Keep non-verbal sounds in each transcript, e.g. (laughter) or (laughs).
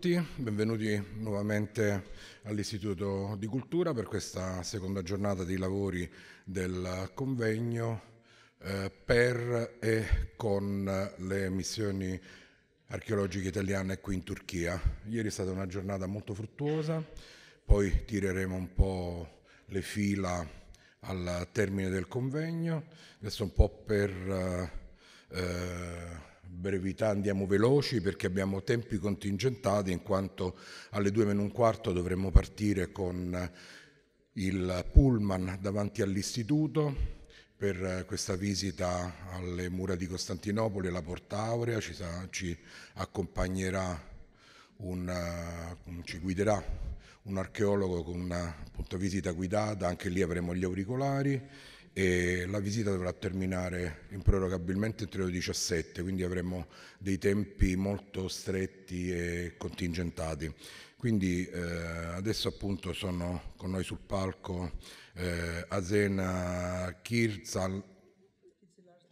tutti, benvenuti nuovamente all'Istituto di Cultura per questa seconda giornata di lavori del convegno eh, per e con le missioni archeologiche italiane qui in Turchia. Ieri è stata una giornata molto fruttuosa, poi tireremo un po' le fila al termine del convegno, adesso un po' per... eh, eh brevità andiamo veloci perché abbiamo tempi contingentati in quanto alle due meno un quarto dovremmo partire con il pullman davanti all'istituto per questa visita alle mura di Costantinopoli, la Porta Aurea, ci, sa, ci accompagnerà, un, eh, ci guiderà un archeologo con una appunto, visita guidata, anche lì avremo gli auricolari e la visita dovrà terminare improrogabilmente entro le 17, quindi avremo dei tempi molto stretti e contingentati. Quindi eh, adesso appunto sono con noi sul palco eh, Azena Kirzal,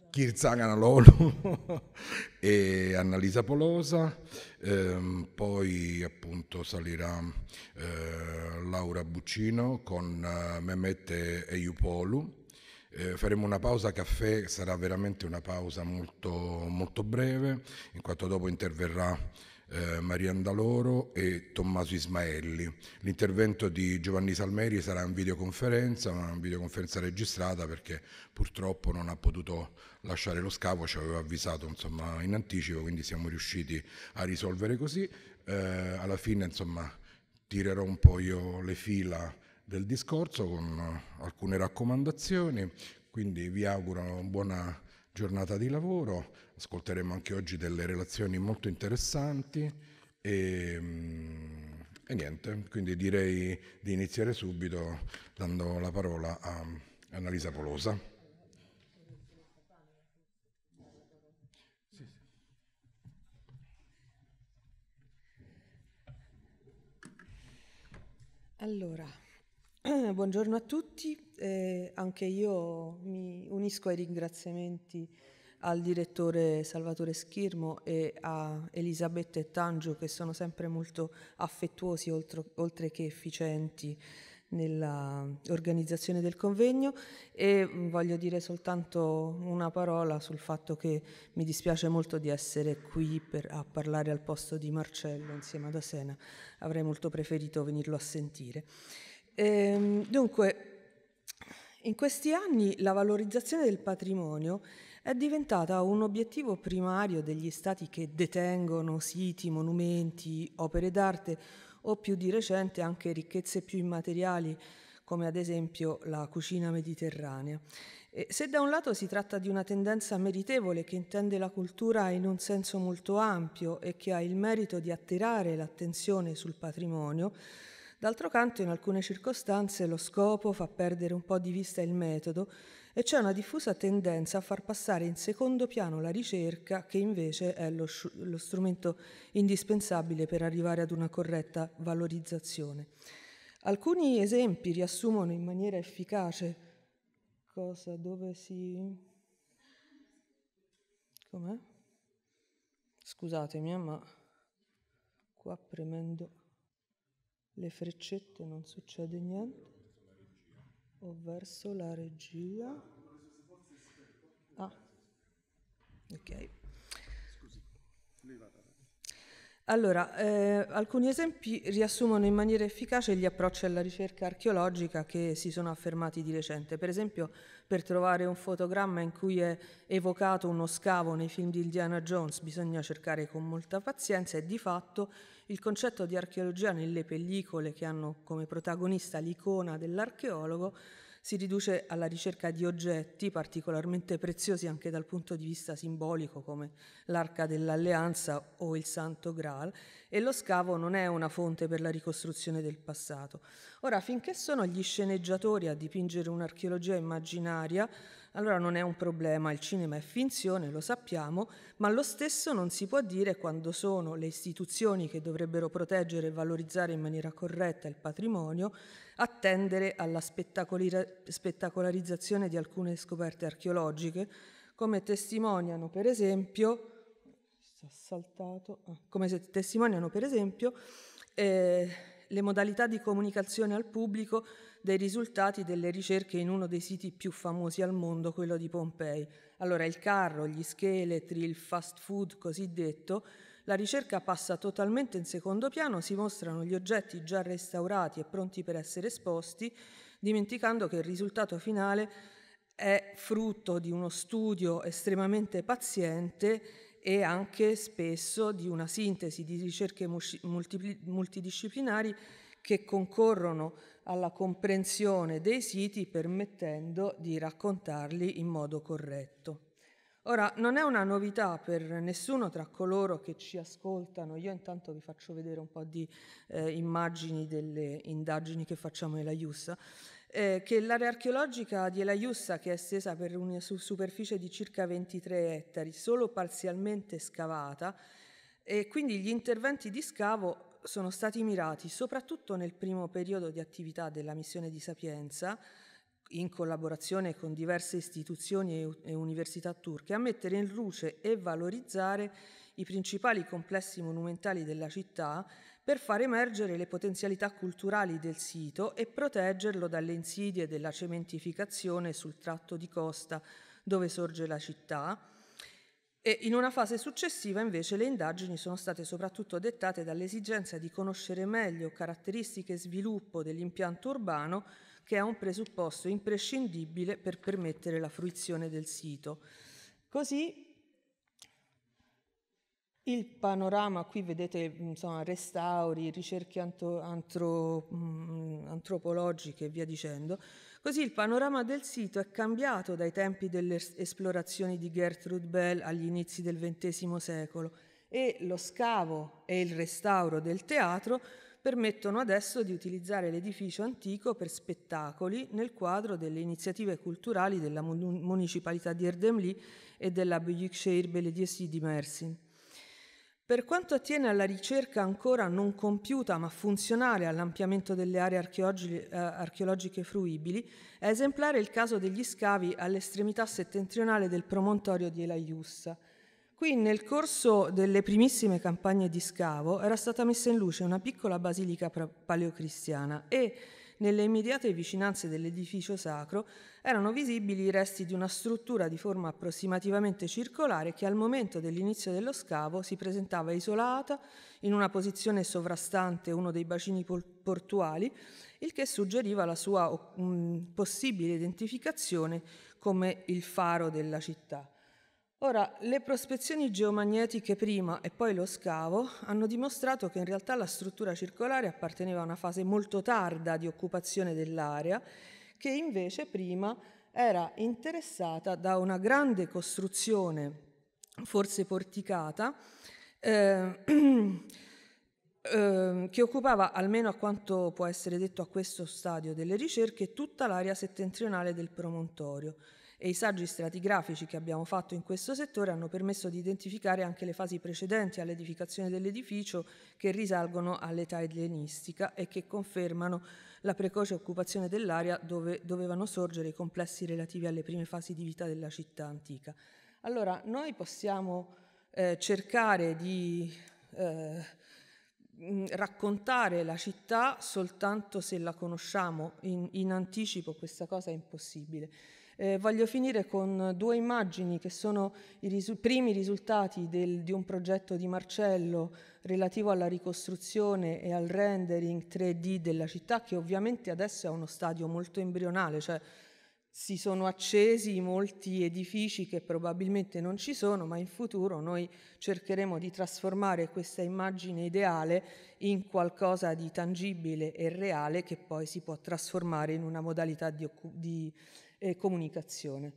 Kirzaganalolu (laughs) e Annalisa Polosa, ehm, poi appunto salirà eh, Laura Buccino con eh, Mehmet Eyupolu eh, faremo una pausa caffè, sarà veramente una pausa molto, molto breve, in quanto dopo interverrà eh, Maria Andaloro e Tommaso Ismaelli. L'intervento di Giovanni Salmeri sarà in videoconferenza, una videoconferenza registrata perché purtroppo non ha potuto lasciare lo scavo, ci aveva avvisato insomma, in anticipo, quindi siamo riusciti a risolvere così. Eh, alla fine insomma, tirerò un po' io le fila del discorso con eh, alcune raccomandazioni, quindi vi auguro una buona giornata di lavoro, ascolteremo anche oggi delle relazioni molto interessanti e, mm, e niente, quindi direi di iniziare subito dando la parola a Annalisa Polosa. Allora, (clears throat) Buongiorno a tutti, eh, anche io mi unisco ai ringraziamenti al direttore Salvatore Schirmo e a Elisabetta e Tangio che sono sempre molto affettuosi oltre, oltre che efficienti nell'organizzazione del convegno e mm, voglio dire soltanto una parola sul fatto che mi dispiace molto di essere qui per, a parlare al posto di Marcello insieme ad Asena, avrei molto preferito venirlo a sentire. Ehm, dunque, in questi anni la valorizzazione del patrimonio è diventata un obiettivo primario degli stati che detengono siti, monumenti, opere d'arte o più di recente anche ricchezze più immateriali come ad esempio la cucina mediterranea. E se da un lato si tratta di una tendenza meritevole che intende la cultura in un senso molto ampio e che ha il merito di attirare l'attenzione sul patrimonio, D'altro canto, in alcune circostanze lo scopo fa perdere un po' di vista il metodo e c'è una diffusa tendenza a far passare in secondo piano la ricerca, che invece è lo, lo strumento indispensabile per arrivare ad una corretta valorizzazione. Alcuni esempi riassumono in maniera efficace cosa, dove si... Com'è? Scusatemi, eh, ma qua premendo le freccette non succede niente ho verso la regia ah ok allora, eh, alcuni esempi riassumono in maniera efficace gli approcci alla ricerca archeologica che si sono affermati di recente. Per esempio, per trovare un fotogramma in cui è evocato uno scavo nei film di Indiana Jones bisogna cercare con molta pazienza e di fatto il concetto di archeologia nelle pellicole che hanno come protagonista l'icona dell'archeologo si riduce alla ricerca di oggetti particolarmente preziosi anche dal punto di vista simbolico come l'arca dell'alleanza o il santo Graal e lo scavo non è una fonte per la ricostruzione del passato. Ora, finché sono gli sceneggiatori a dipingere un'archeologia immaginaria, allora non è un problema, il cinema è finzione, lo sappiamo, ma lo stesso non si può dire quando sono le istituzioni che dovrebbero proteggere e valorizzare in maniera corretta il patrimonio a tendere alla spettacolarizzazione di alcune scoperte archeologiche, come testimoniano per esempio, saltato, ah, come testimoniano per esempio eh, le modalità di comunicazione al pubblico dei risultati delle ricerche in uno dei siti più famosi al mondo, quello di Pompei. Allora il carro, gli scheletri, il fast food cosiddetto, la ricerca passa totalmente in secondo piano, si mostrano gli oggetti già restaurati e pronti per essere esposti, dimenticando che il risultato finale è frutto di uno studio estremamente paziente e anche spesso di una sintesi di ricerche multidisciplinari che concorrono alla comprensione dei siti permettendo di raccontarli in modo corretto. Ora, non è una novità per nessuno tra coloro che ci ascoltano, io intanto vi faccio vedere un po' di eh, immagini delle indagini che facciamo in Iussa, eh, che l'area archeologica di Elaiussa, che è estesa per una superficie di circa 23 ettari, solo parzialmente scavata, e quindi gli interventi di scavo sono stati mirati soprattutto nel primo periodo di attività della missione di Sapienza, in collaborazione con diverse istituzioni e, università turche, a mettere in luce e valorizzare i principali complessi monumentali della città per far emergere le potenzialità culturali del sito e proteggerlo dalle insidie della cementificazione sul tratto di costa dove sorge la città, e in una fase successiva invece le indagini sono state soprattutto dettate dall'esigenza di conoscere meglio caratteristiche e sviluppo dell'impianto urbano che è un presupposto imprescindibile per permettere la fruizione del sito. Così il panorama, qui vedete insomma, restauri, ricerche antro mm, antropologiche e via dicendo, Così il panorama del sito è cambiato dai tempi delle esplorazioni di Gertrude Bell agli inizi del XX secolo e lo scavo e il restauro del teatro permettono adesso di utilizzare l'edificio antico per spettacoli nel quadro delle iniziative culturali della municipalità di Erdemli e della Büyükşehir Belediesi di Mersin. Per quanto attiene alla ricerca ancora non compiuta ma funzionale all'ampliamento delle aree eh, archeologiche fruibili, è esemplare il caso degli scavi all'estremità settentrionale del promontorio di Elaiussa. Qui, nel corso delle primissime campagne di scavo, era stata messa in luce una piccola basilica paleocristiana e nelle immediate vicinanze dell'edificio sacro erano visibili i resti di una struttura di forma approssimativamente circolare che al momento dell'inizio dello scavo si presentava isolata in una posizione sovrastante uno dei bacini portuali, il che suggeriva la sua mh, mm, possibile identificazione come il faro della città. Ora, le prospezioni geomagnetiche prima e poi lo scavo hanno dimostrato che in realtà la struttura circolare apparteneva a una fase molto tarda di occupazione dell'area, che invece prima era interessata da una grande costruzione, forse porticata, eh, (clears throat) eh, che occupava, almeno a quanto può essere detto a questo stadio delle ricerche, tutta l'area settentrionale del promontorio e i saggi stratigrafici che abbiamo fatto in questo settore hanno permesso di identificare anche le fasi precedenti all'edificazione dell'edificio che risalgono all'età ellenistica e che confermano la precoce occupazione dell'area dove dovevano sorgere i complessi relativi alle prime fasi di vita della città antica. Allora, noi possiamo eh, cercare di eh, mm, raccontare la città soltanto se la conosciamo, in, in anticipo questa cosa è impossibile. Eh, voglio finire con due immagini che sono i risu- primi risultati del, di un progetto di Marcello relativo alla ricostruzione e al rendering 3D della città, che ovviamente adesso è uno stadio molto embrionale, cioè si sono accesi molti edifici che probabilmente non ci sono, ma in futuro noi cercheremo di trasformare questa immagine ideale in qualcosa di tangibile e reale che poi si può trasformare in una modalità di, di e comunicazione.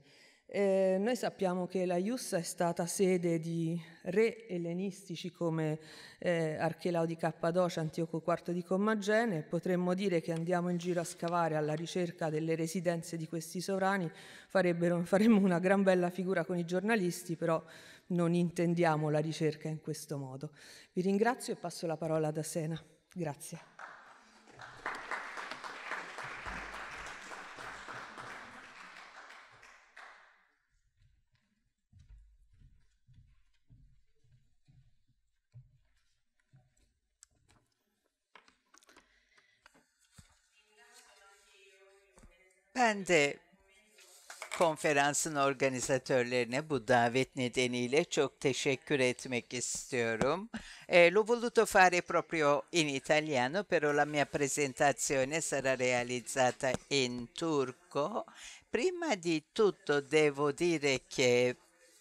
Eh, noi sappiamo che la Ius è stata sede di re ellenistici come eh, Archelao di Cappadocia, Antioco IV di Commagene. Potremmo dire che andiamo in giro a scavare alla ricerca delle residenze di questi sovrani. (laughs) faremmo una gran bella figura con i giornalisti, però non intendiamo la ricerca in questo modo. Vi ringrazio e passo la parola ad Sena. Grazie. Ben de konferansın organizatörlerine bu davet nedeniyle çok teşekkür etmek istiyorum. Eh, l'ho voluto fare proprio in italiano, però la mia presentazione sarà realizzata in turco. Prima di tutto devo dire che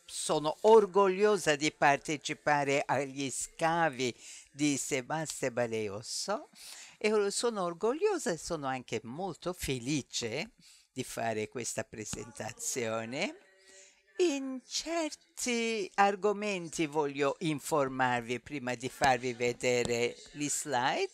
sono orgogliosa di partecipare agli scavi di Sebastian Baleosso e oh, sono orgogliosa e sono anche molto felice di fare questa presentazione. In certi argomenti voglio informarvi prima di farvi vedere gli slide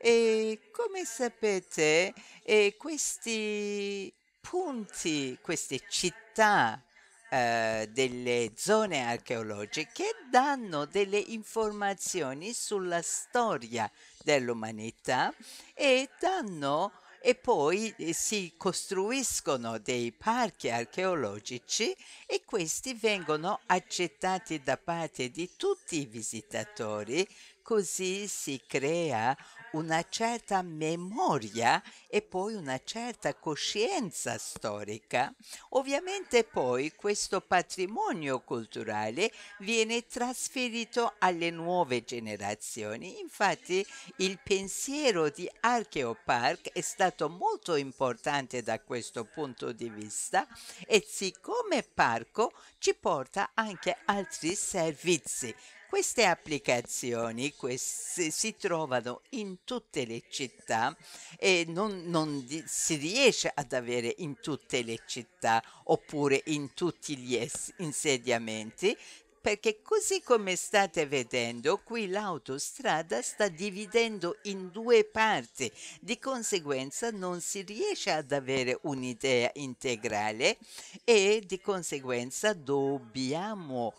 e come sapete eh, questi punti, queste città eh, delle zone archeologiche danno delle informazioni sulla storia dell'umanità e danno e poi eh, si costruiscono dei parchi archeologici e questi vengono accettati da parte di tutti i visitatori, così si crea una certa memoria e poi una certa coscienza storica. Ovviamente poi questo patrimonio culturale viene trasferito alle nuove generazioni. Infatti il pensiero di Archeopark è stato molto importante da questo punto di vista e siccome parco ci porta anche altri servizi queste applicazioni queste, si trovano in tutte le città e non, non di, si riesce ad avere in tutte le città oppure in tutti gli es, insediamenti perché così come state vedendo qui l'autostrada sta dividendo in due parti, di conseguenza non si riesce ad avere un'idea integrale e di conseguenza dobbiamo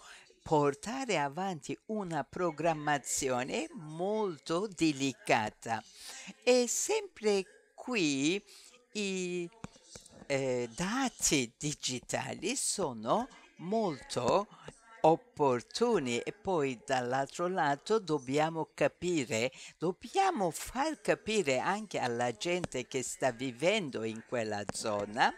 portare avanti una programmazione molto delicata. E sempre qui i eh, dati digitali sono molto opportuni e poi dall'altro lato dobbiamo capire, dobbiamo far capire anche alla gente che sta vivendo in quella zona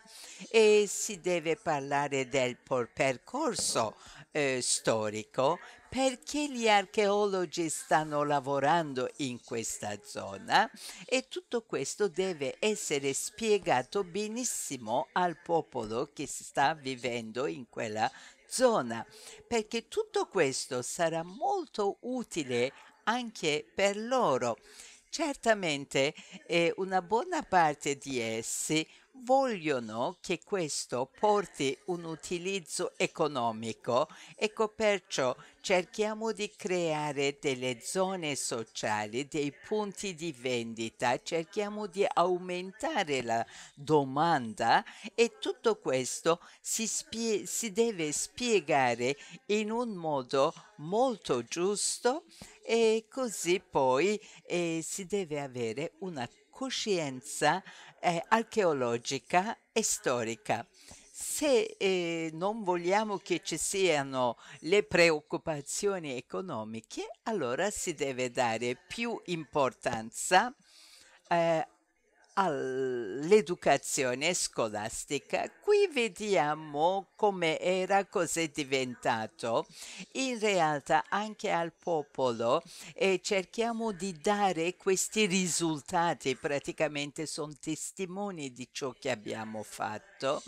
e si deve parlare del percorso eh, storico perché gli archeologi stanno lavorando in questa zona e tutto questo deve essere spiegato benissimo al popolo che sta vivendo in quella zona, perché tutto questo sarà molto utile anche per loro. Certamente eh, una buona parte di essi vogliono che questo porti un utilizzo economico, ecco perciò cerchiamo di creare delle zone sociali, dei punti di vendita, cerchiamo di aumentare la domanda e tutto questo si, spie- si deve spiegare in un modo molto giusto e così poi eh, si deve avere una coscienza eh, archeologica e storica. Se eh, non vogliamo che ci siano le preoccupazioni economiche, allora si deve dare più importanza eh, all'educazione scolastica. Qui vediamo come era, cos'è diventato. In realtà anche al popolo e cerchiamo di dare questi risultati, praticamente sono testimoni di ciò che abbiamo fatto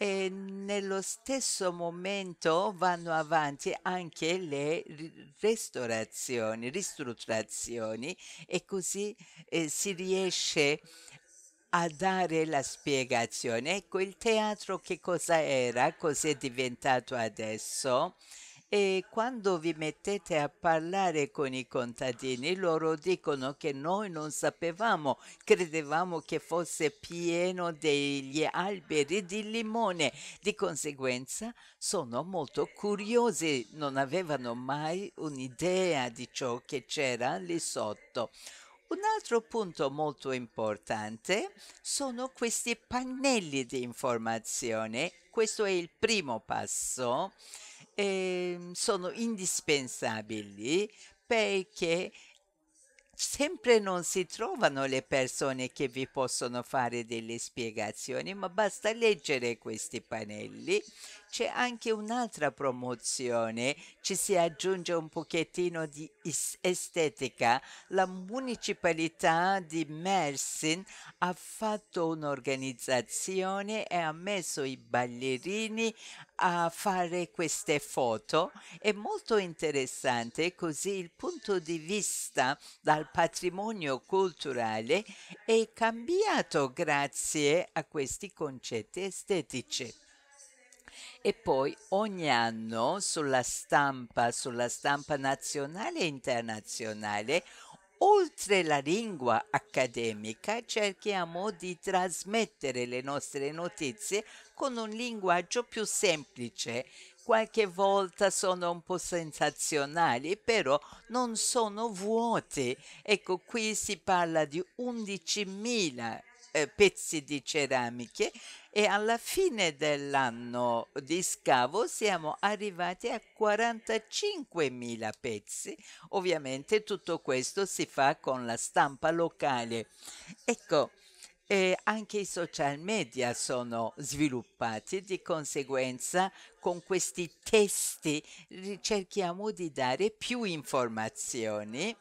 e nello stesso momento vanno avanti anche le restaurazioni, ristrutturazioni e così eh, si riesce a dare la spiegazione. Ecco, il teatro che cosa era, cos'è diventato adesso? E quando vi mettete a parlare con i contadini, loro dicono che noi non sapevamo, credevamo che fosse pieno degli alberi di limone. Di conseguenza sono molto curiosi, non avevano mai un'idea di ciò che c'era lì sotto. Un altro punto molto importante sono questi pannelli di informazione. Questo è il primo passo eh, sono indispensabili perché sempre non si trovano le persone che vi possono fare delle spiegazioni, ma basta leggere questi pannelli c'è anche un'altra promozione, ci si aggiunge un pochettino di estetica. La municipalità di Mersin ha fatto un'organizzazione e ha messo i ballerini a fare queste foto. È molto interessante così il punto di vista dal patrimonio culturale è cambiato grazie a questi concetti estetici. E poi ogni anno sulla stampa, sulla stampa nazionale e internazionale, oltre la lingua accademica, cerchiamo di trasmettere le nostre notizie con un linguaggio più semplice. Qualche volta sono un po' sensazionali, però non sono vuote. Ecco, qui si parla di 11.000 eh, pezzi di ceramiche e alla fine dell'anno di scavo siamo arrivati a 45.000 pezzi. Ovviamente tutto questo si fa con la stampa locale. Ecco, eh, anche i social media sono sviluppati, di conseguenza con questi testi cerchiamo di dare più informazioni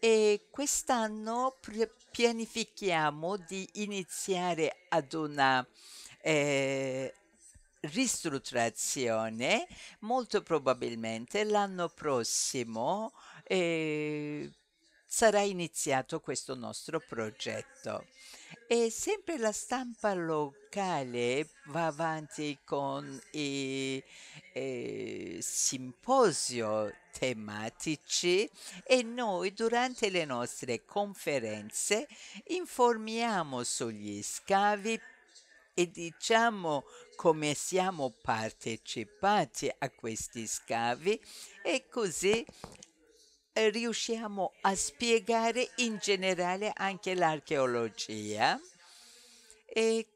e quest'anno pianifichiamo di iniziare ad una eh, ristrutturazione molto probabilmente l'anno prossimo eh, sarà iniziato questo nostro progetto e sempre la stampa locale va avanti con i eh, simposio tematici e noi durante le nostre conferenze informiamo sugli scavi e diciamo come siamo partecipati a questi scavi e così eh, riusciamo a spiegare in generale anche l'archeologia e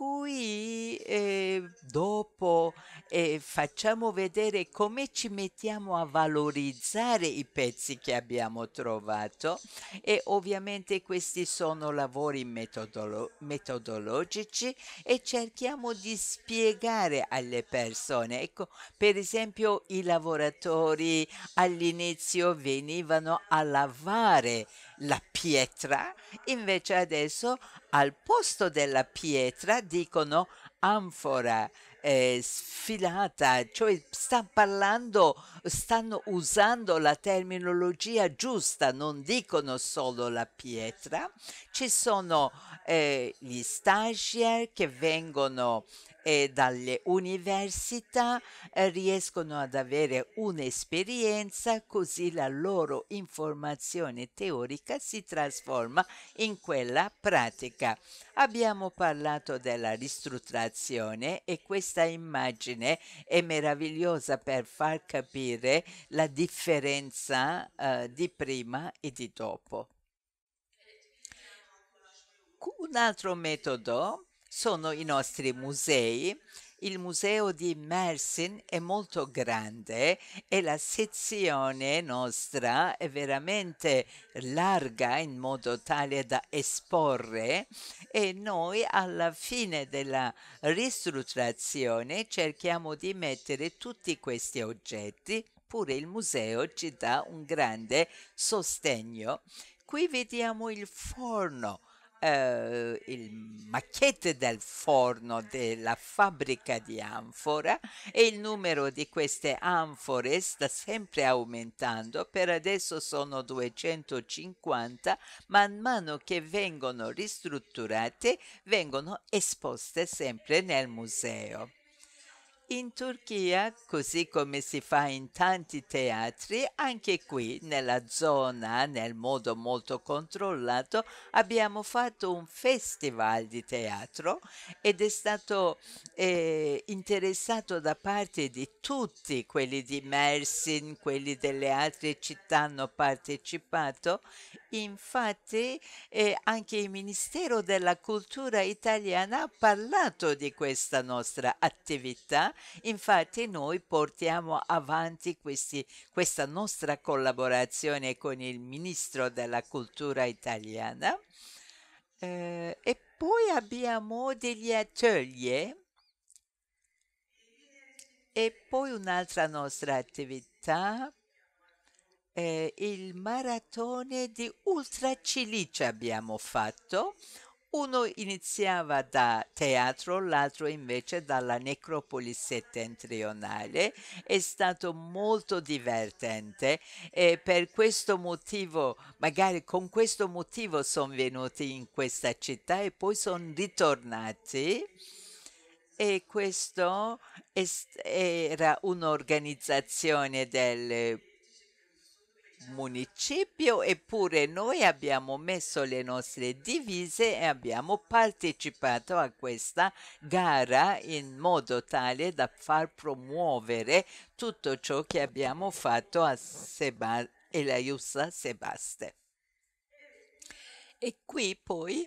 cui eh, dopo eh, facciamo vedere come ci mettiamo a valorizzare i pezzi che abbiamo trovato e ovviamente questi sono lavori metodolo metodologici e cerchiamo di spiegare alle persone. Ecco, per esempio i lavoratori all'inizio venivano a lavare la pietra, invece adesso al posto della pietra dicono anfora, eh, sfilata, cioè stanno parlando, stanno usando la terminologia giusta, non dicono solo la pietra. Ci sono eh, gli stagiaire che vengono e dalle università eh, riescono ad avere un'esperienza così la loro informazione teorica si trasforma in quella pratica. Abbiamo parlato della ristrutturazione e questa immagine è meravigliosa per far capire la differenza eh, di prima e di dopo. Un altro metodo sono i nostri musei. Il museo di Mersin è molto grande e la sezione nostra è veramente larga in modo tale da esporre e noi alla fine della ristrutturazione cerchiamo di mettere tutti questi oggetti pure il museo ci dà un grande sostegno. Qui vediamo il forno eh, il macchiette del forno della fabbrica di anfora e il numero di queste anfore sta sempre aumentando, per adesso sono 250, man mano che vengono ristrutturate vengono esposte sempre nel museo. In Turchia, così come si fa in tanti teatri, anche qui nella zona, nel modo molto controllato, abbiamo fatto un festival di teatro ed è stato eh, interessato da parte di tutti quelli di Mersin, quelli delle altre città hanno partecipato Infatti eh, anche il Ministero della Cultura italiana ha parlato di questa nostra attività, infatti noi portiamo avanti questi, questa nostra collaborazione con il Ministro della Cultura italiana. Eh, e poi abbiamo degli atelier e poi un'altra nostra attività eh, il maratone di Ultra Cilicia abbiamo fatto. Uno iniziava da teatro, l'altro invece dalla necropoli settentrionale. È stato molto divertente e per questo motivo, magari con questo motivo sono venuti in questa città e poi sono ritornati. E questo era un'organizzazione del municipio, eppure noi abbiamo messo le nostre divise e abbiamo partecipato a questa gara in modo tale da far promuovere tutto ciò che abbiamo fatto a Seba- Elaiussa Sebaste. E qui poi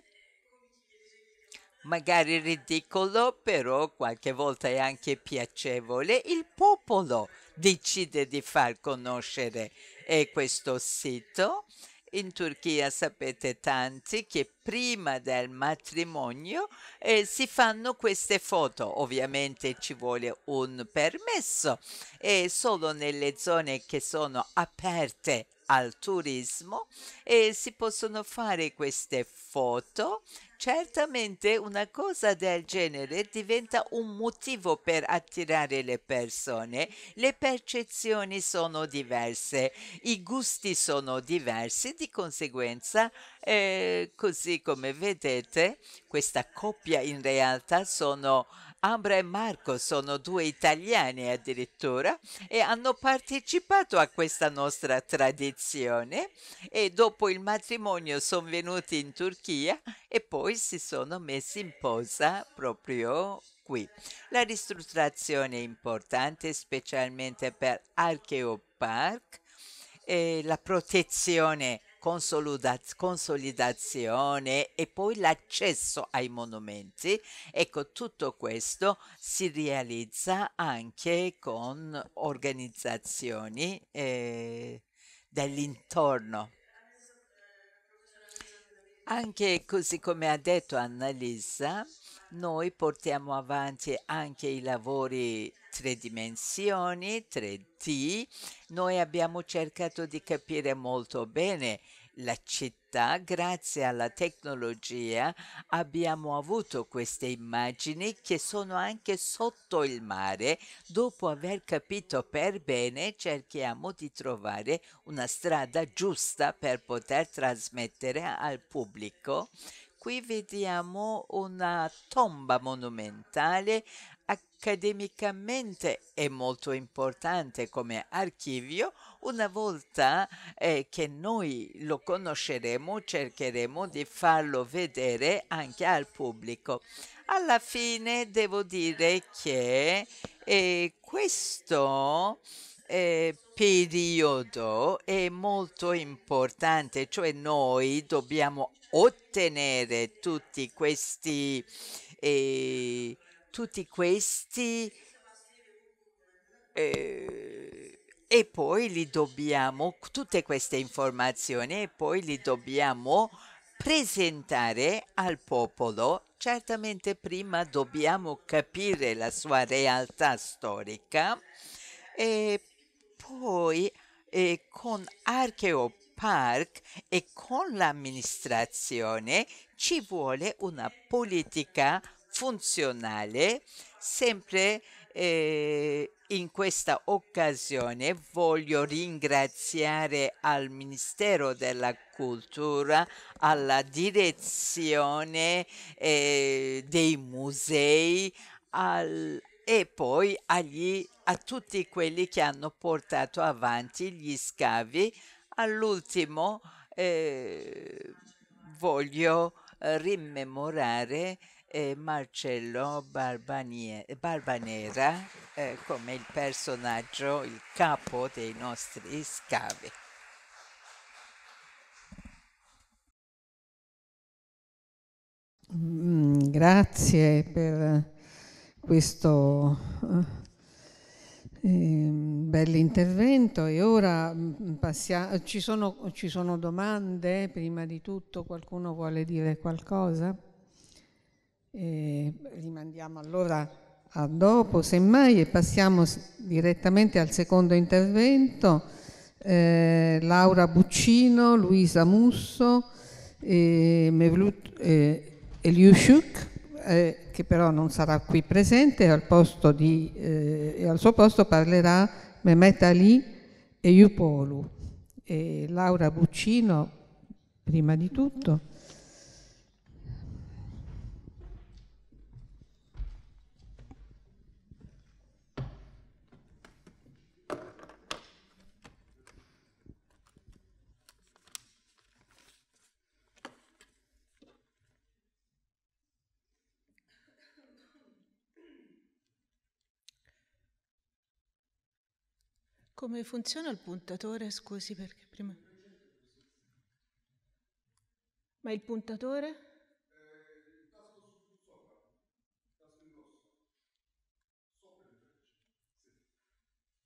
magari ridicolo, però qualche volta è anche piacevole, il popolo decide di far conoscere eh, questo sito. In Turchia sapete tanti che prima del matrimonio eh, si fanno queste foto. Ovviamente ci vuole un permesso e solo nelle zone che sono aperte al turismo e si possono fare queste foto. Certamente una cosa del genere diventa un motivo per attirare le persone. Le percezioni sono diverse, i gusti sono diversi, di conseguenza e così come vedete, questa coppia in realtà sono Ambra e Marco, sono due italiani addirittura e hanno partecipato a questa nostra tradizione e dopo il matrimonio sono venuti in Turchia e poi si sono messi in posa proprio qui. La ristrutturazione è importante specialmente per Archeopark e la protezione consolidazione e poi l'accesso ai monumenti. Ecco, tutto questo si realizza anche con organizzazioni eh, dall'intorno. Anche così come ha detto Annalisa, noi portiamo avanti anche i lavori tre dimensioni, 3D. Noi abbiamo cercato di capire molto bene la città, grazie alla tecnologia, abbiamo avuto queste immagini che sono anche sotto il mare. Dopo aver capito per bene, cerchiamo di trovare una strada giusta per poter trasmettere al pubblico qui vediamo una tomba monumentale accademicamente è molto importante come archivio. Una volta eh, che noi lo conosceremo, cercheremo di farlo vedere anche al pubblico. Alla fine devo dire che eh, questo eh, periodo è molto importante, cioè noi dobbiamo ottenere tutti questi eh, tutti questi eh, e poi li dobbiamo, tutte queste informazioni, e poi li dobbiamo presentare al popolo. Certamente prima dobbiamo capire la sua realtà storica e poi eh, con Archeo e con l'amministrazione ci vuole una politica funzionale sempre eh, in questa occasione voglio ringraziare al Ministero della Cultura, alla direzione eh, dei musei al, e poi agli, a tutti quelli che hanno portato avanti gli scavi. All'ultimo eh, voglio eh, rimemorare e Marcello Barbanie, Barbanera eh, come il personaggio, il capo dei nostri scavi. Mm, grazie per questo eh, ehm, bell'intervento e ora mm, passiamo, ci sono, ci sono domande prima di tutto, qualcuno vuole dire qualcosa? E eh, rimandiamo allora a dopo, semmai, e passiamo direttamente al secondo intervento. Eh, Laura Buccino, Luisa Musso, eh, Mevlut eh, Eliushuk, eh, che però non sarà qui presente, al di, eh, e al suo posto parlerà Mehmet Ali Eiupolu. E Laura Buccino, prima di tutto. Come funziona il puntatore? Scusi perché prima... Ma il puntatore?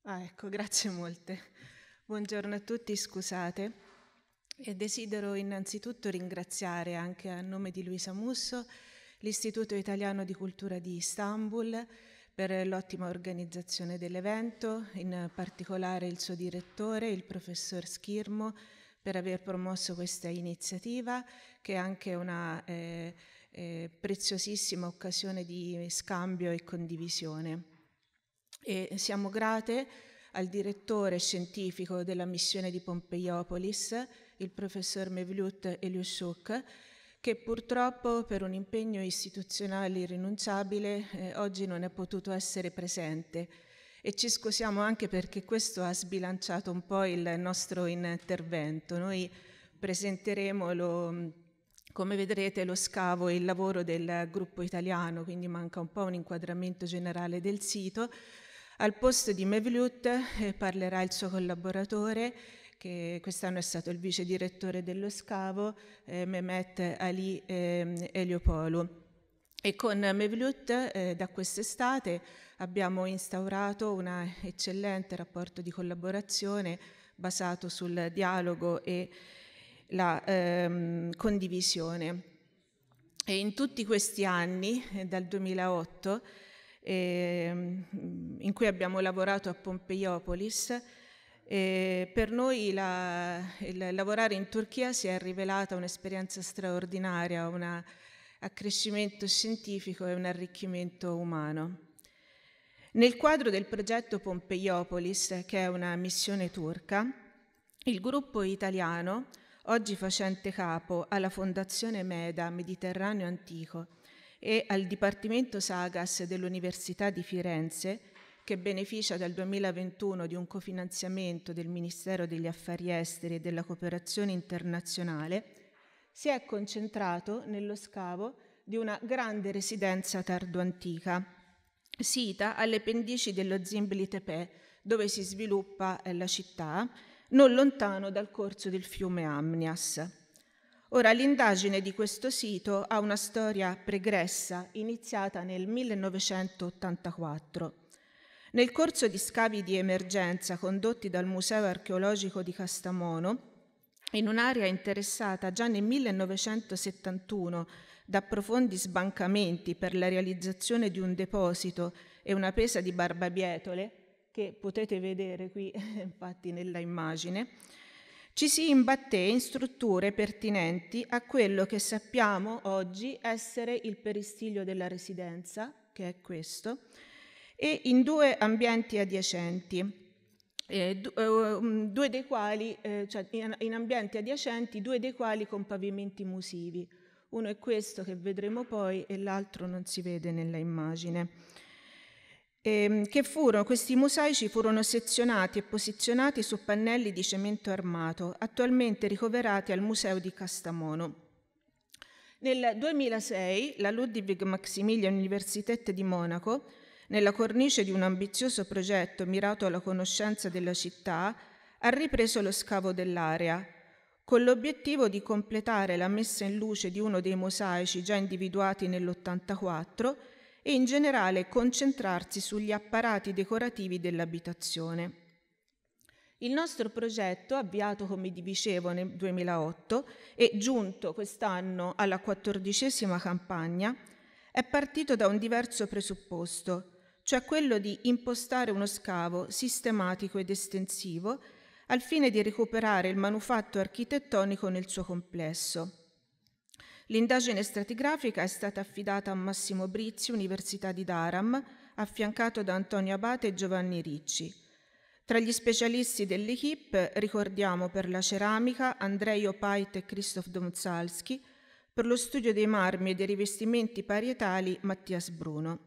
Ah, ecco, grazie molte. Buongiorno a tutti, scusate. E desidero innanzitutto ringraziare anche a nome di Luisa Musso l'Istituto Italiano di Cultura di Istanbul, per l'ottima organizzazione dell'evento, in particolare il suo direttore, il professor Schirmo, per aver promosso questa iniziativa, che è anche una eh, eh, preziosissima occasione di scambio e condivisione. E siamo grate al direttore scientifico della missione di Pompeiopolis, il professor Mevlut Eliushuk, che purtroppo per un impegno istituzionale irrinunciabile eh, oggi non è potuto essere presente e ci scusiamo anche perché questo ha sbilanciato un po' il nostro intervento. Noi presenteremo, lo, come vedrete, lo scavo e il lavoro del gruppo italiano, quindi manca un po' un inquadramento generale del sito. Al posto di Mevlut eh, parlerà il suo collaboratore che quest'anno è stato il vice direttore dello scavo, eh, Mehmet Ali eh, Eliopoulou. E con Mevlut eh, da quest'estate abbiamo instaurato un eccellente rapporto di collaborazione basato sul dialogo e la ehm, condivisione. E in tutti questi anni, eh, dal 2008, eh, in cui abbiamo lavorato a Pompeiopolis, e eh, per noi la, il lavorare in Turchia si è rivelata un'esperienza straordinaria, un accrescimento scientifico e un arricchimento umano. Nel quadro del progetto Pompeiopolis, che è una missione turca, il gruppo italiano, oggi facente capo alla Fondazione Meda Mediterraneo Antico e al Dipartimento Sagas dell'Università di Firenze, che beneficia dal 2021 di un cofinanziamento del Ministero degli Affari Esteri e della Cooperazione Internazionale, si è concentrato nello scavo di una grande residenza tardoantica, sita alle pendici dello Zimbli Tepe, dove si sviluppa la città, non lontano dal corso del fiume Amnias. Ora, l'indagine di questo sito ha una storia pregressa, iniziata nel 1984. Nel corso di scavi di emergenza condotti dal Museo archeologico di Castamono, in un'area interessata già nel 1971 da profondi sbancamenti per la realizzazione di un deposito e una presa di barbabietole, che potete vedere qui (laughs) infatti nella immagine, ci si imbatté in strutture pertinenti a quello che sappiamo oggi essere il peristilio della residenza, che è questo, e in due ambienti adiacenti. Eh, eh um, due dei quali, eh, cioè in ambienti adiacenti, due dei quali con pavimenti musivi. Uno è questo che vedremo poi e l'altro non si vede nella immagine. E, ehm, che furono, questi mosaici furono sezionati e posizionati su pannelli di cemento armato, attualmente ricoverati al Museo di Castamono. Nel 2006 la Ludwig Maximilian Universität di Monaco nella cornice di un ambizioso progetto mirato alla conoscenza della città, ha ripreso lo scavo dell'area, con l'obiettivo di completare la messa in luce di uno dei mosaici già individuati nell'84 e in generale concentrarsi sugli apparati decorativi dell'abitazione. Il nostro progetto, avviato come vi dicevo nel 2008 e giunto quest'anno alla quattordicesima campagna, è partito da un diverso presupposto, cioè quello di impostare uno scavo sistematico ed estensivo al fine di recuperare il manufatto architettonico nel suo complesso. L'indagine stratigrafica è stata affidata a Massimo Brizzi, Università di Daram, affiancato da Antonio Abate e Giovanni Ricci. Tra gli specialisti dell'equipe ricordiamo per la ceramica Andrei Opait e Christoph Domzalski, per lo studio dei marmi e dei rivestimenti parietali Mattias Bruno.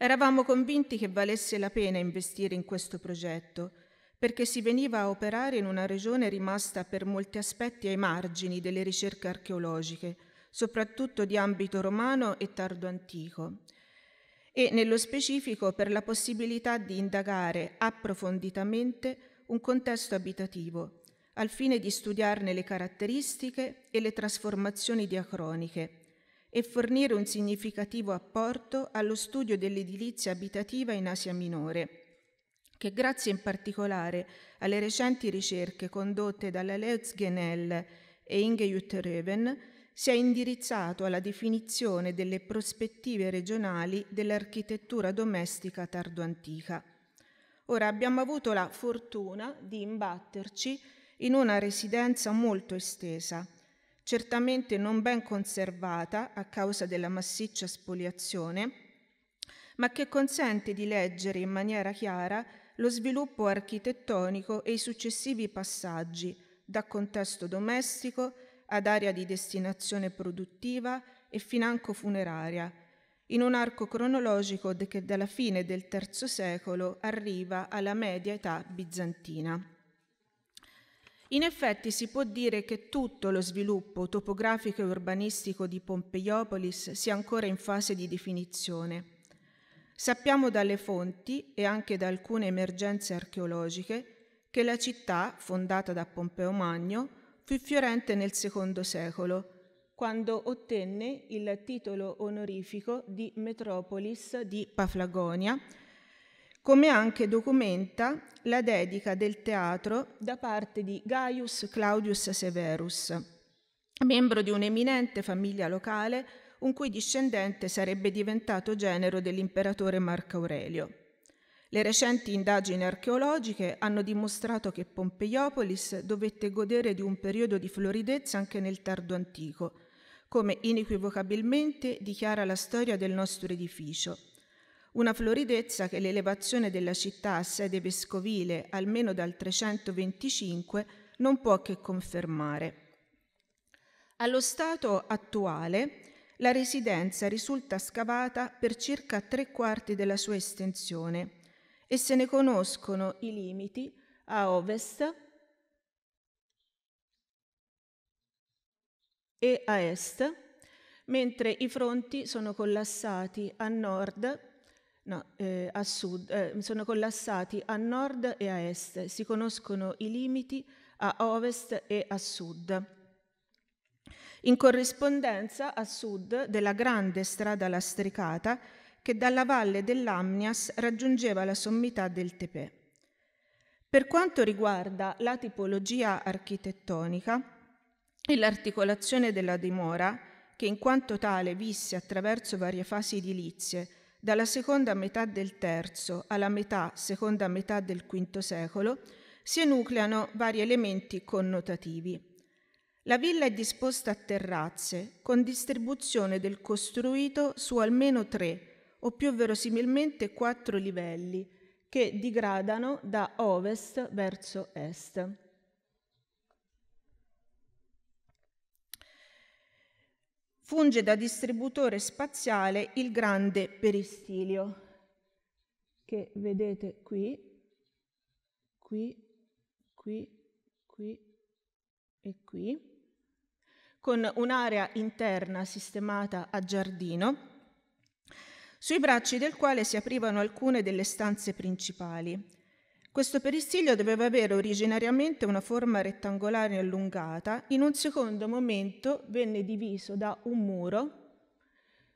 Eravamo convinti che valesse la pena investire in questo progetto, perché si veniva a operare in una regione rimasta per molti aspetti ai margini delle ricerche archeologiche, soprattutto di ambito romano e tardo antico, e nello specifico per la possibilità di indagare approfonditamente un contesto abitativo, al fine di studiarne le caratteristiche e le trasformazioni diacroniche, e fornire un significativo apporto allo studio dell'edilizia abitativa in Asia Minore, che grazie in particolare alle recenti ricerche condotte dalla Leutz Genel e Inge Jutteröven si è indirizzato alla definizione delle prospettive regionali dell'architettura domestica tardoantica. Ora abbiamo avuto la fortuna di imbatterci in una residenza molto estesa, certamente non ben conservata a causa della massiccia spoliazione, ma che consente di leggere in maniera chiara lo sviluppo architettonico e i successivi passaggi da contesto domestico ad area di destinazione produttiva e financo funeraria, in un arco cronologico che dalla fine del III secolo arriva alla media età bizantina. In effetti si può dire che tutto lo sviluppo topografico e urbanistico di Pompeiopolis sia ancora in fase di definizione. Sappiamo dalle fonti e anche da alcune emergenze archeologiche che la città, fondata da Pompeo Magno, fu fiorente nel secondo secolo, quando ottenne il titolo onorifico di metropolis di Paflagonia come anche documenta la dedica del teatro da parte di Gaius Claudius Severus, membro di un'eminente famiglia locale, un cui discendente sarebbe diventato genero dell'imperatore Marco Aurelio. Le recenti indagini archeologiche hanno dimostrato che Pompeiopolis dovette godere di un periodo di floridezza anche nel tardo antico, come inequivocabilmente dichiara la storia del nostro edificio una floridezza che l'elevazione della città a sede vescovile almeno dal 325 non può che confermare. Allo stato attuale la residenza risulta scavata per circa tre quarti della sua estensione e se ne conoscono i limiti a ovest e a est, mentre i fronti sono collassati a nord no, eh, a sud, eh, sono collassati a nord e a est, si conoscono i limiti a ovest e a sud. In corrispondenza a sud della grande strada lastricata che dalla valle dell'Amnias raggiungeva la sommità del Tepè. Per quanto riguarda la tipologia architettonica e l'articolazione della dimora, che in quanto tale visse attraverso varie fasi edilizie, dalla seconda metà del terzo alla metà seconda metà del V secolo si enucleano vari elementi connotativi. La villa è disposta a terrazze, con distribuzione del costruito su almeno tre o più verosimilmente quattro livelli, che digradano da ovest verso est. funge da distributore spaziale il grande peristilio, che vedete qui, qui, qui, qui e qui, con un'area interna sistemata a giardino, sui bracci del quale si aprivano alcune delle stanze principali. Questo peristilio doveva avere originariamente una forma rettangolare allungata, in un secondo momento venne diviso da un muro,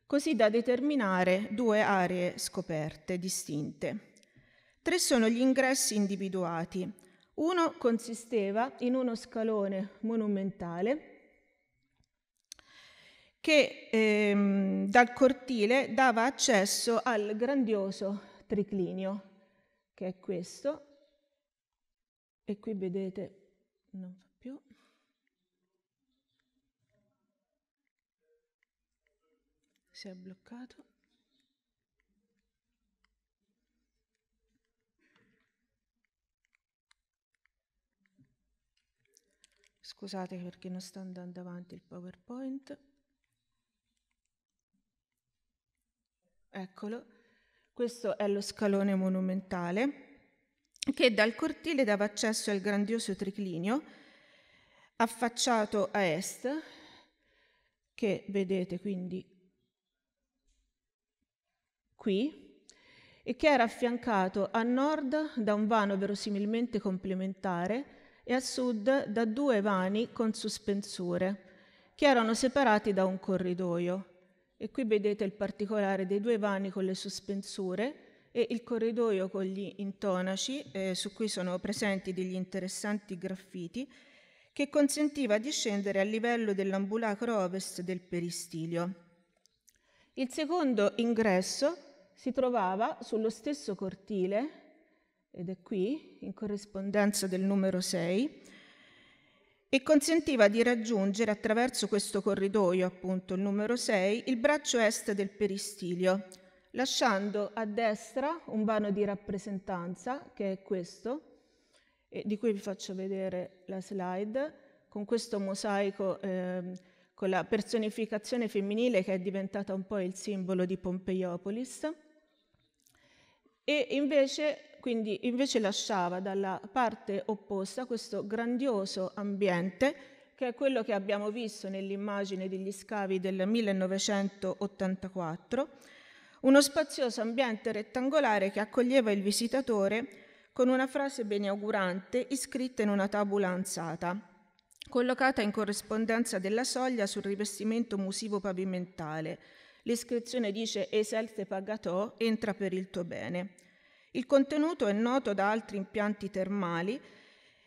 così da determinare due aree scoperte distinte. Tre sono gli ingressi individuati. Uno consisteva in uno scalone monumentale che ehm, dal cortile dava accesso al grandioso triclinio che è questo, e qui vedete, non fa più, si è bloccato. Scusate perché non sta andando avanti il PowerPoint. Eccolo. Questo è lo scalone monumentale che dal cortile dava accesso al grandioso triclinio affacciato a est, che vedete quindi qui, e che era affiancato a nord da un vano verosimilmente complementare e a sud da due vani con sospensore, che erano separati da un corridoio. E qui vedete il particolare dei due vani con le sospensure e il corridoio con gli intonaci, eh, su cui sono presenti degli interessanti graffiti, che consentiva di scendere a livello dell'ambulacro ovest del peristilio. Il secondo ingresso si trovava sullo stesso cortile, ed è qui, in corrispondenza del numero 6, e consentiva di raggiungere attraverso questo corridoio, appunto il numero 6, il braccio est del peristilio, lasciando a destra un vano di rappresentanza, che è questo, di cui vi faccio vedere la slide, con questo mosaico, eh, con la personificazione femminile che è diventata un po' il simbolo di Pompeiopolis. E invece quindi invece lasciava dalla parte opposta questo grandioso ambiente che è quello che abbiamo visto nell'immagine degli scavi del 1984, uno spazioso ambiente rettangolare che accoglieva il visitatore con una frase beneaugurante iscritta in una tabula ansata, collocata in corrispondenza della soglia sul rivestimento musivo pavimentale. L'iscrizione dice Eselte pagato, entra per il tuo bene. Il contenuto è noto da altri impianti termali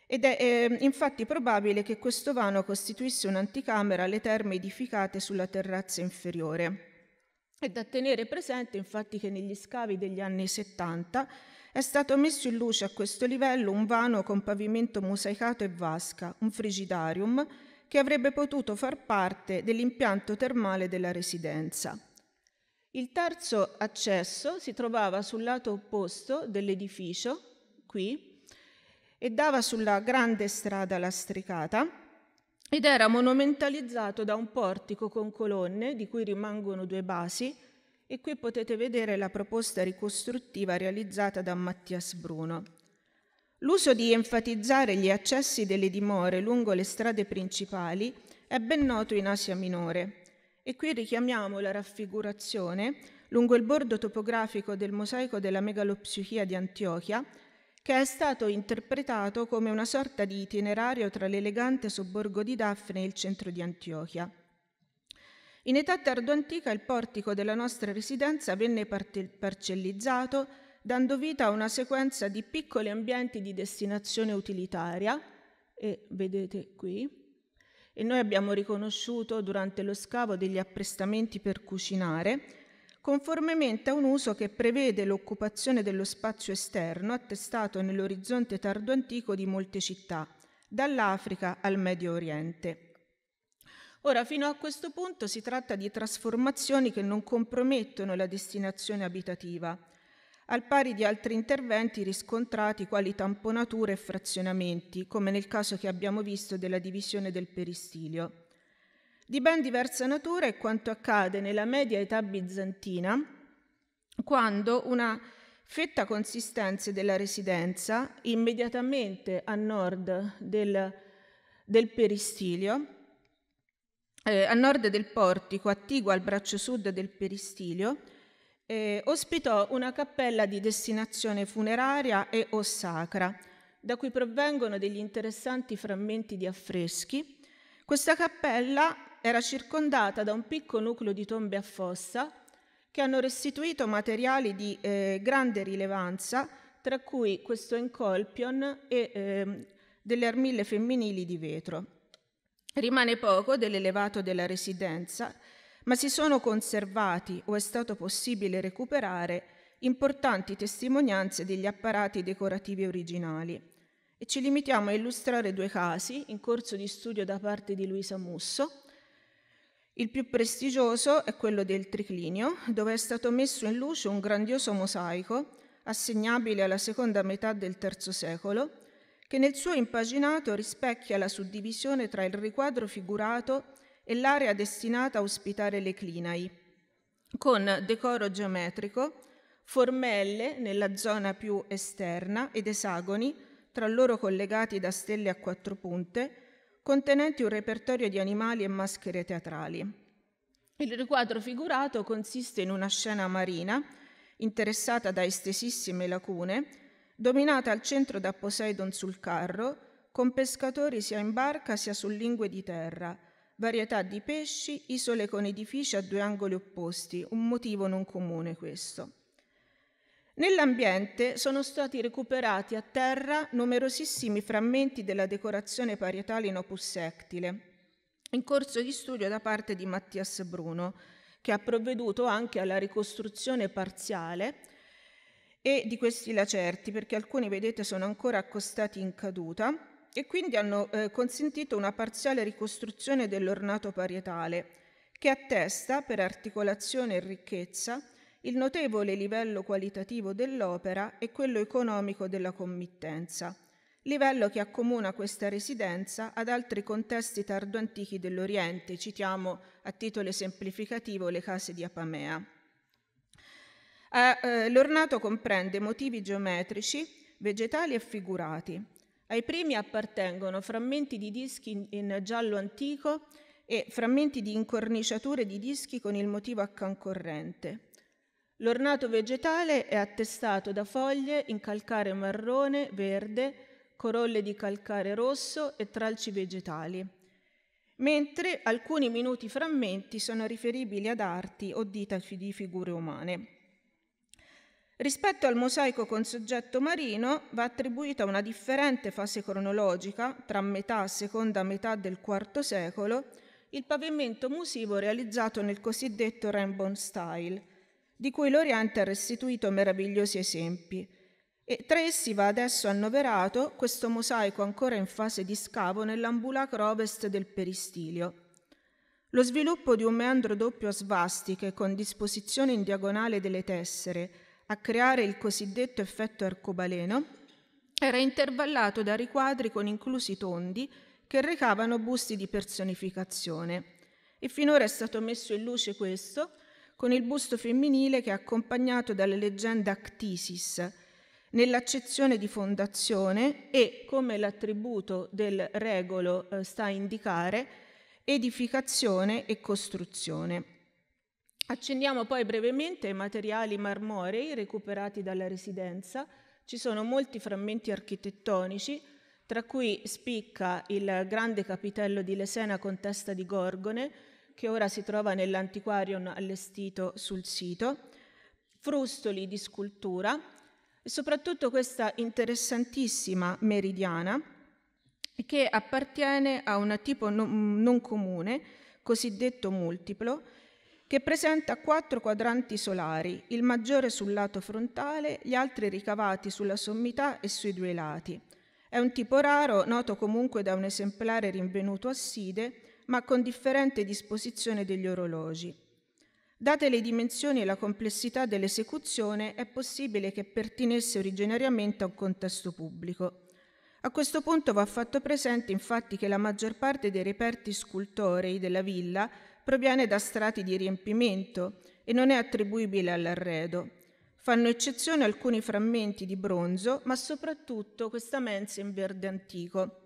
ed è, eh, infatti probabile che questo vano costituisse un'anticamera alle terme edificate sulla terrazza inferiore. È da tenere presente infatti che negli scavi degli anni 70 è stato messo in luce a questo livello un vano con pavimento mosaicato e vasca, un frigidarium, che avrebbe potuto far parte dell'impianto termale della residenza. Il terzo accesso si trovava sul lato opposto dell'edificio, qui, e dava sulla grande strada lastricata ed era monumentalizzato da un portico con colonne di cui rimangono due basi e qui potete vedere la proposta ricostruttiva realizzata da Mattias Bruno. L'uso di enfatizzare gli accessi delle dimore lungo le strade principali è ben noto in Asia Minore, e qui richiamiamo la raffigurazione lungo il bordo topografico del mosaico della megalopsichia di Antiochia, che è stato interpretato come una sorta di itinerario tra l'elegante sobborgo di Daphne e il centro di Antiochia. In età tardoantica il portico della nostra residenza venne parcellizzato, dando vita a una sequenza di piccoli ambienti di destinazione utilitaria, e vedete qui, e noi abbiamo riconosciuto durante lo scavo degli apprestamenti per cucinare, conformemente a un uso che prevede l'occupazione dello spazio esterno attestato nell'orizzonte tardo antico di molte città, dall'Africa al Medio Oriente. Ora, fino a questo punto si tratta di trasformazioni che non compromettono la destinazione abitativa al pari di altri interventi riscontrati quali tamponature e frazionamenti, come nel caso che abbiamo visto della divisione del peristilio. Di ben diversa natura è quanto accade nella media età bizantina, quando una fetta consistenza della residenza, immediatamente a nord del, del peristilio, eh, a nord del portico, attiguo al braccio sud del peristilio, eh, ospitò una cappella di destinazione funeraria e o sacra, da cui provengono degli interessanti frammenti di affreschi. Questa cappella era circondata da un piccolo nucleo di tombe a fossa che hanno restituito materiali di eh, grande rilevanza, tra cui questo encolpion e eh, delle armille femminili di vetro. Rimane poco dell'elevato della residenza ma si sono conservati o è stato possibile recuperare importanti testimonianze degli apparati decorativi originali. E ci limitiamo a illustrare due casi in corso di studio da parte di Luisa Musso. Il più prestigioso è quello del triclinio, dove è stato messo in luce un grandioso mosaico assegnabile alla seconda metà del III secolo, che nel suo impaginato rispecchia la suddivisione tra il riquadro figurato e l'area destinata a ospitare le clinai, con decoro geometrico, formelle nella zona più esterna ed esagoni, tra loro collegati da stelle a quattro punte, contenenti un repertorio di animali e maschere teatrali. Il riquadro figurato consiste in una scena marina, interessata da estesissime lacune, dominata al centro da Poseidon sul carro, con pescatori sia in barca sia su lingue di terra, varietà di pesci, isole con edifici a due angoli opposti, un motivo non comune questo. Nell'ambiente sono stati recuperati a terra numerosissimi frammenti della decorazione parietale in opus sectile, in corso di studio da parte di Mattias Bruno, che ha provveduto anche alla ricostruzione parziale e di questi lacerti, perché alcuni, vedete, sono ancora accostati in caduta, e quindi hanno eh, consentito una parziale ricostruzione dell'ornato parietale, che attesta, per articolazione e ricchezza, il notevole livello qualitativo dell'opera e quello economico della committenza, livello che accomuna questa residenza ad altri contesti tardoantichi dell'Oriente, citiamo a titolo esemplificativo le case di Apamea. Eh, eh, l'ornato comprende motivi geometrici, vegetali e figurati, ai primi appartengono frammenti di dischi in, giallo antico e frammenti di incorniciature di dischi con il motivo a cancorrente. L'ornato vegetale è attestato da foglie in calcare marrone, verde, corolle di calcare rosso e tralci vegetali, mentre alcuni minuti frammenti sono riferibili ad arti o dita di figure umane. Rispetto al mosaico con soggetto marino va attribuita una differente fase cronologica tra metà e seconda metà del IV secolo, il pavimento musivo realizzato nel cosiddetto Rainbow style, di cui l'Oriente ha restituito meravigliosi esempi. E tra essi va adesso annoverato questo mosaico ancora in fase di scavo nell'ambulacro ovest del peristilio. Lo sviluppo di un meandro doppio a svastiche con disposizione in diagonale delle tessere a creare il cosiddetto effetto arcobaleno, era intervallato da riquadri con inclusi tondi che recavano busti di personificazione. E finora è stato messo in luce questo con il busto femminile che è accompagnato dalla leggenda Actisis, nell'accezione di fondazione e, come l'attributo del regolo eh, sta a indicare, edificazione e costruzione. Accendiamo poi brevemente i materiali marmorei recuperati dalla residenza. Ci sono molti frammenti architettonici, tra cui spicca il grande capitello di Lesena con testa di gorgone, che ora si trova nell'antiquarium allestito sul sito, frustoli di scultura e soprattutto questa interessantissima meridiana che appartiene a un tipo non comune, cosiddetto multiplo, che presenta quattro quadranti solari, il maggiore sul lato frontale, gli altri ricavati sulla sommità e sui due lati. È un tipo raro, noto comunque da un esemplare rinvenuto a Side, ma con differente disposizione degli orologi. Date le dimensioni e la complessità dell'esecuzione, è possibile che pertinesse originariamente a un contesto pubblico. A questo punto va fatto presente infatti che la maggior parte dei reperti scultorei della villa proviene da strati di riempimento e non è attribuibile all'arredo. Fanno eccezione alcuni frammenti di bronzo, ma soprattutto questa mensa in verde antico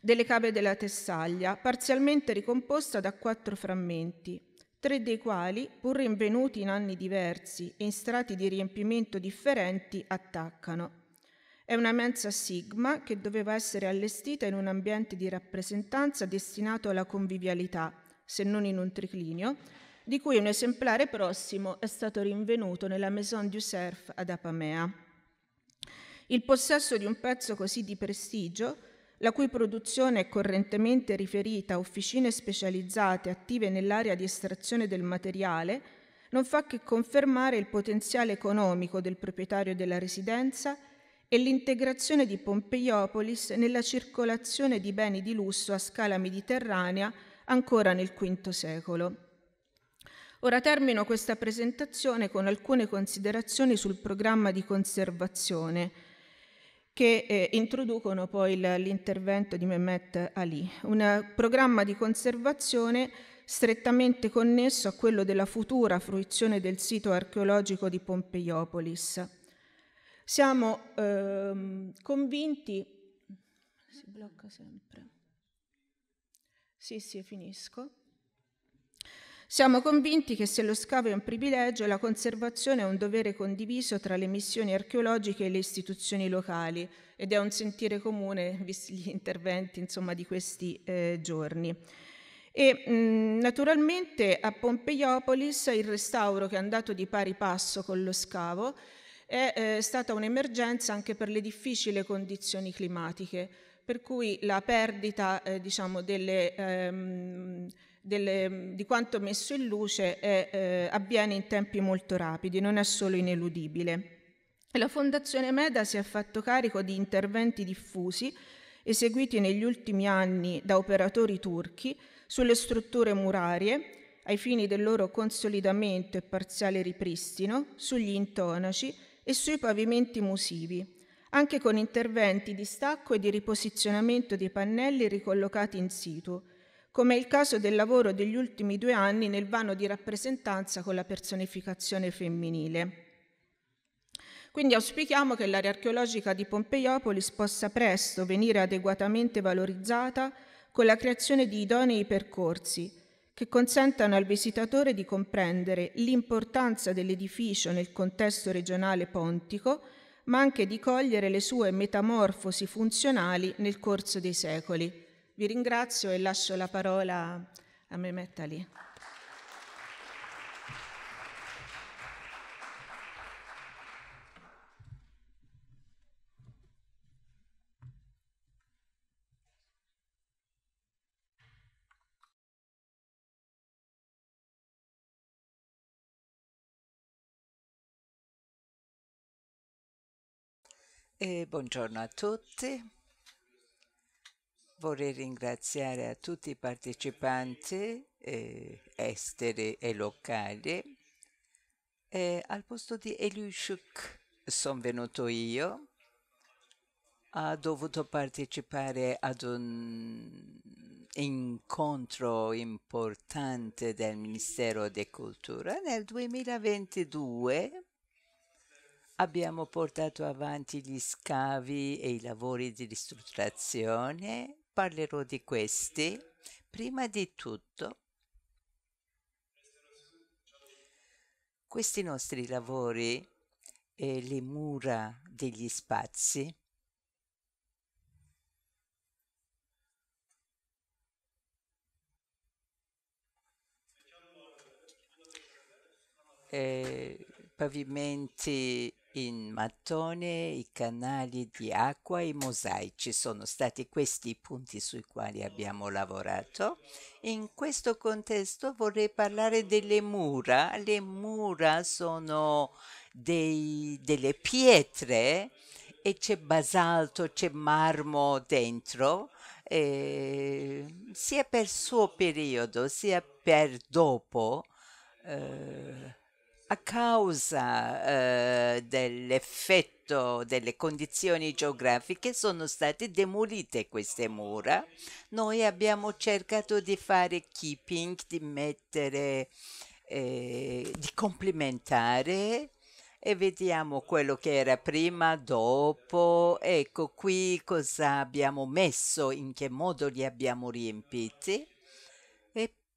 delle cave della Tessaglia, parzialmente ricomposta da quattro frammenti, tre dei quali, pur rinvenuti in anni diversi e in strati di riempimento differenti, attaccano. È una mensa sigma che doveva essere allestita in un ambiente di rappresentanza destinato alla convivialità, se non in un triclinio, di cui un esemplare prossimo è stato rinvenuto nella Maison du Cerf ad Apamea. Il possesso di un pezzo così di prestigio, la cui produzione è correntemente riferita a officine specializzate attive nell'area di estrazione del materiale, non fa che confermare il potenziale economico del proprietario della residenza e l'integrazione di Pompeiopolis nella circolazione di beni di lusso a scala mediterranea ancora nel V secolo. Ora termino questa presentazione con alcune considerazioni sul programma di conservazione che eh, introducono poi l'intervento di Mehmet Ali, un programma di conservazione strettamente connesso a quello della futura fruizione del sito archeologico di Pompeiopolis. Siamo ehm, convinti si blocca sempre. Sì, sì, finisco. Siamo convinti che se lo scavo è un privilegio, la conservazione è un dovere condiviso tra le missioni archeologiche e le istituzioni locali ed è un sentire comune, visti gli interventi insomma, di questi eh, giorni. E, mh, mm, naturalmente a Pompeiopolis il restauro che è andato di pari passo con lo scavo è eh, stata un'emergenza anche per le difficili condizioni climatiche per cui la perdita eh, diciamo, delle, ehm, delle, di quanto messo in luce è, eh, avviene in tempi molto rapidi, non è solo ineludibile. La Fondazione Meda si è fatto carico di interventi diffusi eseguiti negli ultimi anni da operatori turchi sulle strutture murarie ai fini del loro consolidamento e parziale ripristino, sugli intonaci e sui pavimenti musivi, anche con interventi di stacco e di riposizionamento dei pannelli ricollocati in situ, come è il caso del lavoro degli ultimi due anni nel vano di rappresentanza con la personificazione femminile. Quindi auspichiamo che l'area archeologica di Pompeiopolis possa presto venire adeguatamente valorizzata con la creazione di idonei percorsi che consentano al visitatore di comprendere l'importanza dell'edificio nel contesto regionale pontico ma anche di cogliere le sue metamorfosi funzionali nel corso dei secoli. Vi ringrazio e lascio la parola a Mehmet Ali. E buongiorno a tutti. Vorrei ringraziare a tutti i partecipanti eh, esteri e locali. Eh, al posto di Eliushuk sono venuto io. Ha dovuto partecipare ad un incontro importante del Ministero di Cultura nel 2022 abbiamo portato avanti gli scavi e i lavori di ristrutturazione. Parlerò di questi. Prima di tutto, questi nostri lavori e le mura degli spazi eh, pavimenti in mattone i canali di acqua e i mosaici sono stati questi i punti sui quali abbiamo lavorato. In questo contesto vorrei parlare delle mura. Le mura sono dei, delle pietre e c'è basalto, c'è marmo dentro, eh, sia per suo periodo sia per dopo. Eh, a causa eh, dell'effetto delle condizioni geografiche sono state demolite queste mura. Noi abbiamo cercato di fare keeping, di mettere, eh, di complementare e vediamo quello che era prima, dopo. Ecco qui cosa abbiamo messo, in che modo li abbiamo riempiti.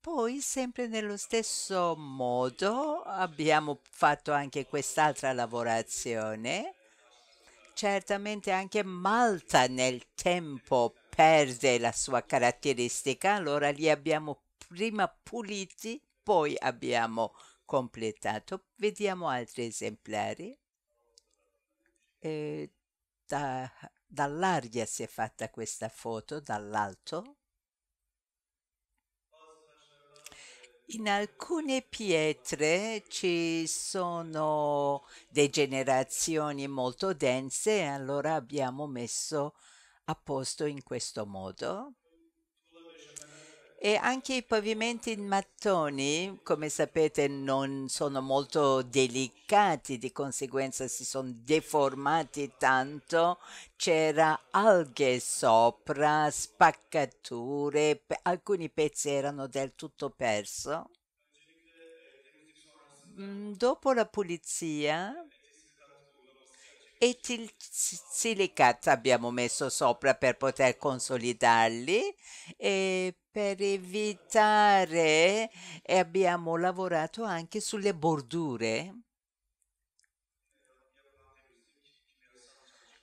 Poi, sempre nello stesso modo, abbiamo fatto anche quest'altra lavorazione. Certamente anche Malta nel tempo perde la sua caratteristica, allora li abbiamo prima puliti, poi abbiamo completato. Vediamo altri esemplari. Eh, da, dall'aria si è fatta questa foto, dall'alto. In alcune pietre ci sono degenerazioni molto dense e allora abbiamo messo a posto in questo modo. E anche i pavimenti in mattoni, come sapete, non sono molto delicati, di conseguenza si sono deformati tanto, c'era alghe sopra, spaccature, alcuni pezzi erano del tutto perso. Mm, dopo la pulizia, etil silicato abbiamo messo sopra per poter consolidarli e per evitare e abbiamo lavorato anche sulle bordure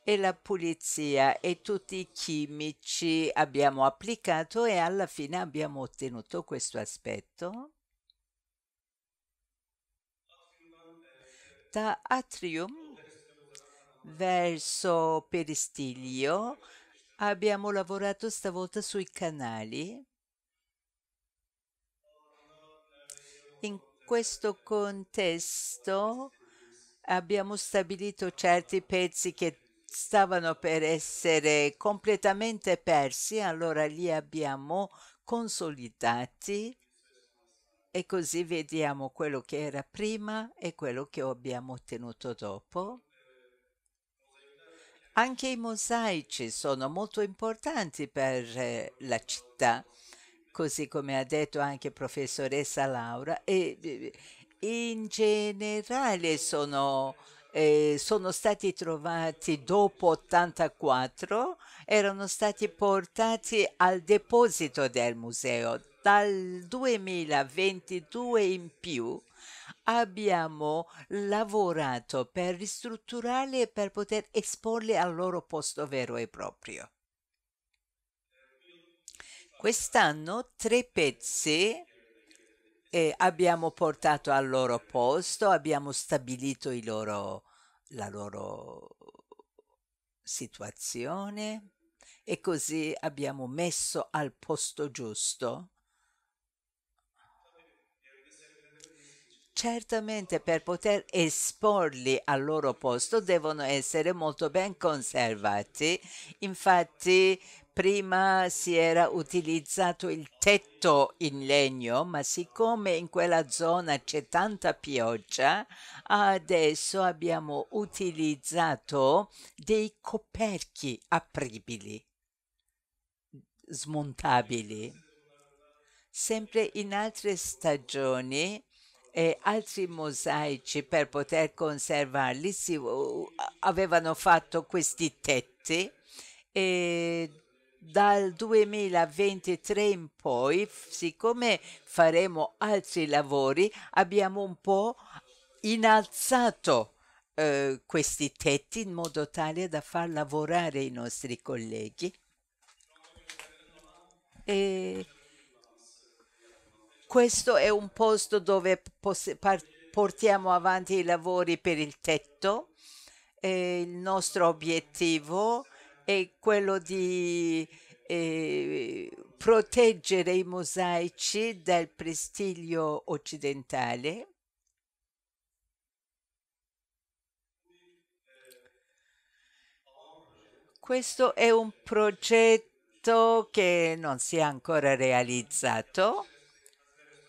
e la pulizia e tutti i chimici abbiamo applicato e alla fine abbiamo ottenuto questo aspetto. Da atrium verso Peristilio abbiamo lavorato stavolta sui canali In questo contesto abbiamo stabilito certi pezzi che stavano per essere completamente persi, allora li abbiamo consolidati e così vediamo quello che era prima e quello che abbiamo ottenuto dopo. Anche i mosaici sono molto importanti per eh, la città così come ha detto anche professoressa Laura, e in generale sono, eh, sono stati trovati dopo 84, erano stati portati al deposito del museo. Dal 2022 in più abbiamo lavorato per ristrutturarli e per poter esporli al loro posto vero e proprio. Quest'anno tre pezzi eh, abbiamo portato al loro posto, abbiamo stabilito loro, la loro situazione e così abbiamo messo al posto giusto. Certamente per poter esporli al loro posto devono essere molto ben conservati, infatti prima si era utilizzato il tetto in legno, ma siccome in quella zona c'è tanta pioggia, adesso abbiamo utilizzato dei coperchi apribili, smontabili. Sempre in altre stagioni e altri mosaici per poter conservarli si, avevano fatto questi tetti e dal 2023 in poi, siccome faremo altri lavori, abbiamo un po' innalzato eh, questi tetti in modo tale da far lavorare i nostri colleghi. E questo è un posto dove portiamo avanti i lavori per il tetto. E il nostro obiettivo è è quello di eh, proteggere i mosaici dal prestigio occidentale questo è un progetto che non si è ancora realizzato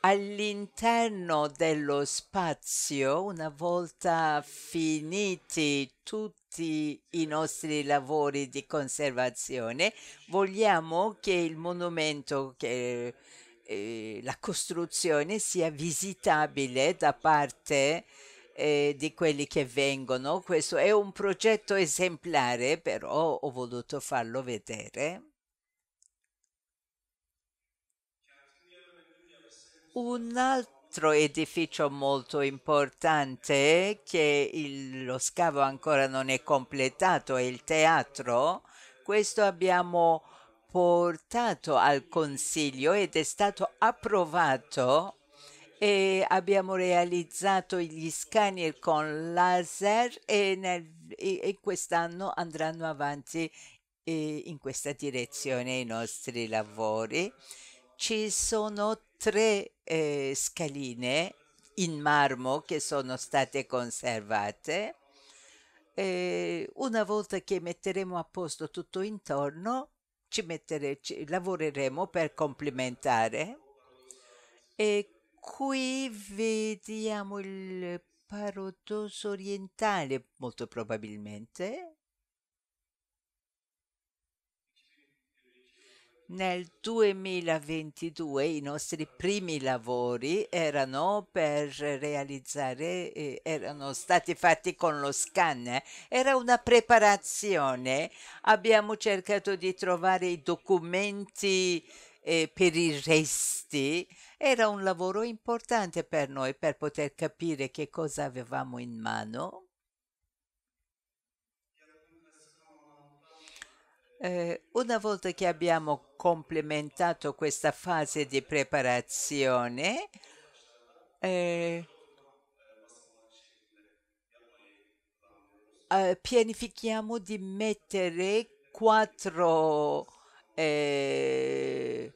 all'interno dello spazio, una volta finiti tutti tutti i nostri lavori di conservazione, vogliamo che il monumento, che, eh, la costruzione sia visitabile da parte eh, di quelli che vengono. Questo è un progetto esemplare, però ho voluto farlo vedere. Un altro altro edificio molto importante che il, lo scavo ancora non è completato è il teatro. Questo abbiamo portato al Consiglio ed è stato approvato e abbiamo realizzato gli scanner con laser e, nel, e quest'anno andranno avanti eh, in questa direzione i nostri lavori. Ci sono tre eh, scaline in marmo che sono state conservate. E eh, una volta che metteremo a posto tutto intorno, ci, mettere, ci lavoreremo per complementare. E qui vediamo il parodoso orientale, molto probabilmente. Nel 2022 i nostri primi lavori erano, per realizzare, eh, erano stati fatti con lo scanner, era una preparazione. Abbiamo cercato di trovare i documenti eh, per i resti. Era un lavoro importante per noi per poter capire che cosa avevamo in mano Eh, una volta che abbiamo complementato questa fase di preparazione, eh, eh pianifichiamo di mettere quattro eh,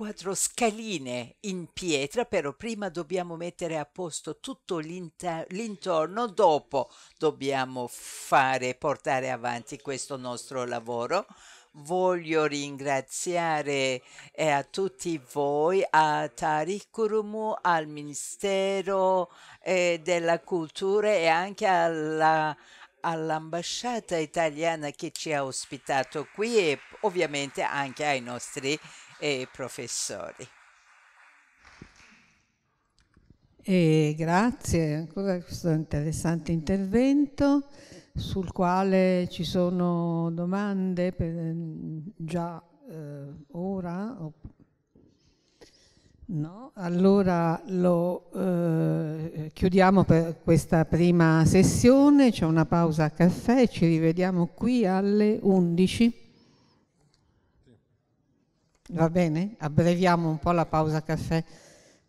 quattro scaline in pietra, però prima dobbiamo mettere a posto tutto l'intorno, dopo dobbiamo fare, portare avanti questo nostro lavoro. Voglio ringraziare eh, a tutti voi, a Tarikurumu, al Ministero eh, della Cultura e anche alla all'ambasciata italiana che ci ha ospitato qui e ovviamente anche ai nostri e professori. E grazie ancora per questo interessante intervento sul quale ci sono domande per, mm, già eh, ora? No? Allora lo eh, chiudiamo per questa prima sessione, c'è una pausa a caffè, ci rivediamo qui alle 11. Va bene? Abbreviamo un po' la pausa caffè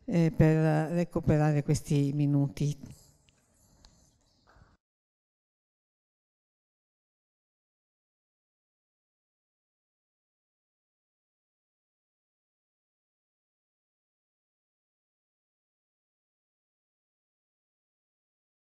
eh, per recuperare questi minuti.